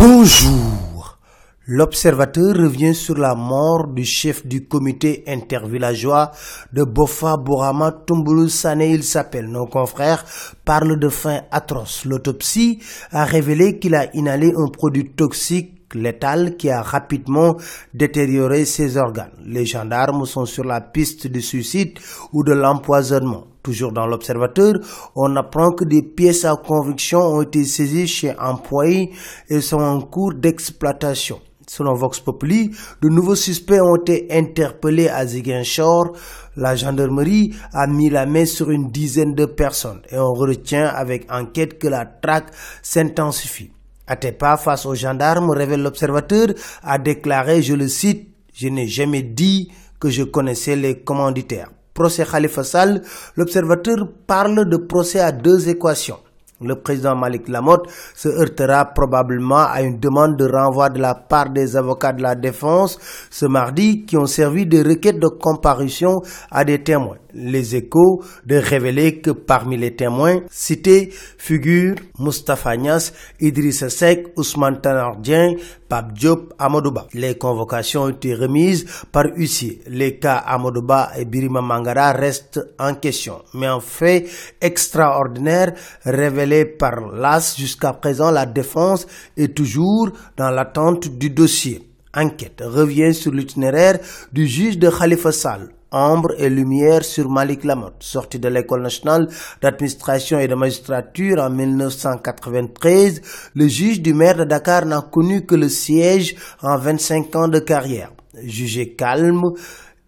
Bonjour. L'observateur revient sur la mort du chef du comité intervillageois de Bofa Borama Tumbulu Sané, il s'appelle. Nos confrères parlent de faim atroce. L'autopsie a révélé qu'il a inhalé un produit toxique létal qui a rapidement détérioré ses organes. Les gendarmes sont sur la piste du suicide ou de l'empoisonnement. Toujours dans l'Observateur, on apprend que des pièces à conviction ont été saisies chez employés et sont en cours d'exploitation. Selon Vox Populi, de nouveaux suspects ont été interpellés à Ziguinchor. La gendarmerie a mis la main sur une dizaine de personnes et on retient avec enquête que la traque s'intensifie. Atepa face aux gendarmes, révèle l'observateur, a déclaré, je le cite, je n'ai jamais dit que je connaissais les commanditaires procès Khalifa Sall, l'observateur parle de procès à deux équations. Le président Malik Lamotte se heurtera probablement à une demande de renvoi de la part des avocats de la défense ce mardi qui ont servi de requête de comparution à des témoins. Les échos de révéler que parmi les témoins cités figurent Moustapha Nias, Idrissa Seck, Ousmane Tanardien, Pape Diop, Amadouba. Les convocations ont été remises par Uci. Les cas Amadouba et Birima Mangara restent en question. Mais un fait extraordinaire révélé par l'AS jusqu'à présent, la défense est toujours dans l'attente du dossier. Enquête revient sur l'itinéraire du juge de Khalifa Sall Ambre et lumière sur Malik Lamotte, sorti de l'école nationale d'administration et de magistrature en 1993, le juge du maire de Dakar n'a connu que le siège en 25 ans de carrière. Jugé calme,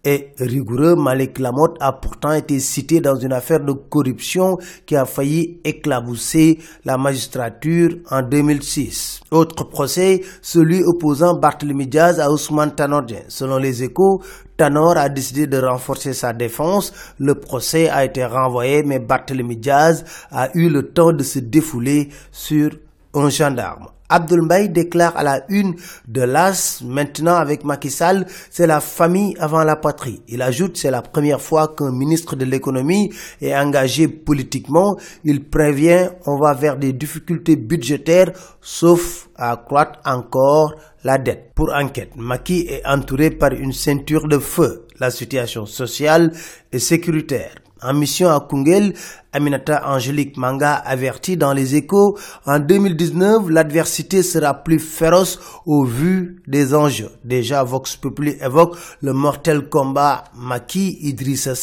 et rigoureux. Malik Lamotte a pourtant été cité dans une affaire de corruption qui a failli éclabousser la magistrature en 2006. Autre procès, celui opposant Barthélémy Diaz à Ousmane Tanordien. Selon les échos, Tanor a décidé de renforcer sa défense. Le procès a été renvoyé, mais Barthélémy Diaz a eu le temps de se défouler sur un gendarme. Abdoul déclare à la une de l'AS, maintenant avec Macky Sall, c'est la famille avant la patrie. Il ajoute, c'est la première fois qu'un ministre de l'économie est engagé politiquement. Il prévient, on va vers des difficultés budgétaires, sauf à croître encore la dette. Pour enquête, Macky est entouré par une ceinture de feu. La situation sociale et sécuritaire en mission à Kungel, Aminata Angélique Manga avertit dans les échos, en 2019, l'adversité sera plus féroce au vu des enjeux. Déjà, Vox Populi évoque le mortel combat Maki Idrissa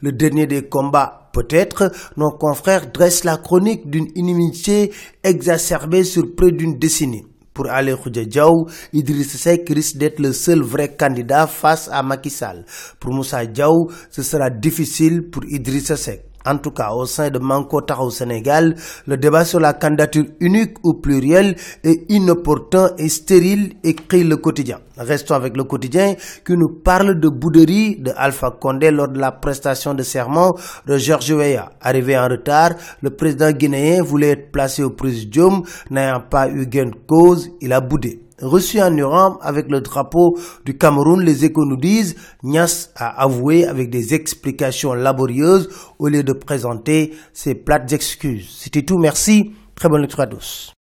le dernier des combats Peut-être, nos confrères dressent la chronique d'une inimitié exacerbée sur près d'une décennie. Pour Alain Diaw, Idriss Seck risque d'être le seul vrai candidat face à Makissal. Pour Moussa Diaw, ce sera difficile pour Idriss Seck. En tout cas, au sein de Mankota au Sénégal, le débat sur la candidature unique ou plurielle est inopportun et stérile, écrit le quotidien. Restons avec le quotidien qui nous parle de bouderie de Alpha Condé lors de la prestation de serment de Georges Weah. Arrivé en retard, le président guinéen voulait être placé au présidium, n'ayant pas eu gain de cause, il a boudé reçu en Europe avec le drapeau du Cameroun, les échos nous disent, Nias a avoué avec des explications laborieuses au lieu de présenter ses plates excuses. C'était tout, merci, très bonne lecture à tous.